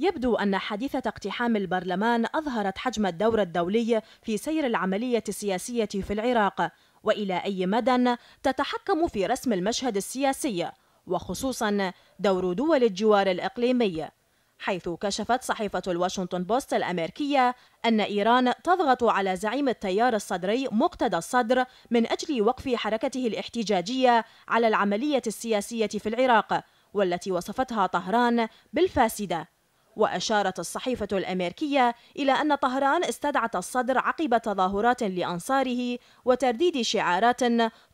يبدو أن حادثة اقتحام البرلمان أظهرت حجم الدور الدولي في سير العملية السياسية في العراق وإلى أي مدى تتحكم في رسم المشهد السياسي وخصوصا دور دول الجوار الإقليمي حيث كشفت صحيفة الواشنطن بوست الأمريكية أن إيران تضغط على زعيم التيار الصدري مقتدى الصدر من أجل وقف حركته الاحتجاجية على العملية السياسية في العراق والتي وصفتها طهران بالفاسدة وأشارت الصحيفة الأمريكية إلى أن طهران استدعت الصدر عقب تظاهرات لأنصاره وترديد شعارات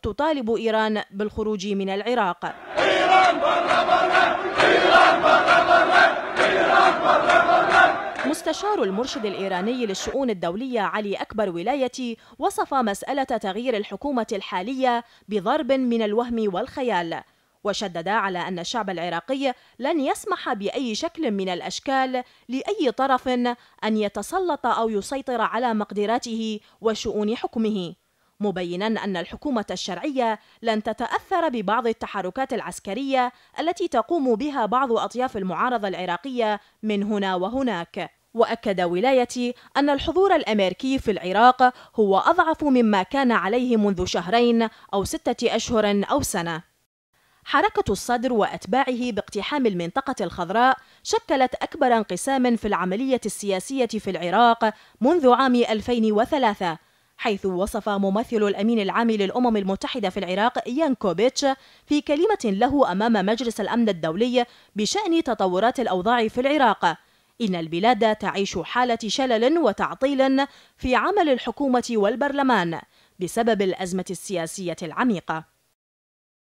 تطالب إيران بالخروج من العراق إيران إيران إيران مستشار المرشد الإيراني للشؤون الدولية علي أكبر ولايتي وصف مسألة تغيير الحكومة الحالية بضرب من الوهم والخيال وشدد على أن الشعب العراقي لن يسمح بأي شكل من الأشكال لأي طرف أن يتسلط أو يسيطر على مقدراته وشؤون حكمه مبينا أن الحكومة الشرعية لن تتأثر ببعض التحركات العسكرية التي تقوم بها بعض أطياف المعارضة العراقية من هنا وهناك وأكد ولايتي أن الحضور الأمريكي في العراق هو أضعف مما كان عليه منذ شهرين أو ستة أشهر أو سنة حركة الصدر وأتباعه باقتحام المنطقة الخضراء شكلت أكبر انقسام في العملية السياسية في العراق منذ عام 2003 حيث وصف ممثل الأمين العام للأمم المتحدة في العراق كوبيتش في كلمة له أمام مجلس الأمن الدولي بشأن تطورات الأوضاع في العراق إن البلاد تعيش حالة شلل وتعطيل في عمل الحكومة والبرلمان بسبب الأزمة السياسية العميقة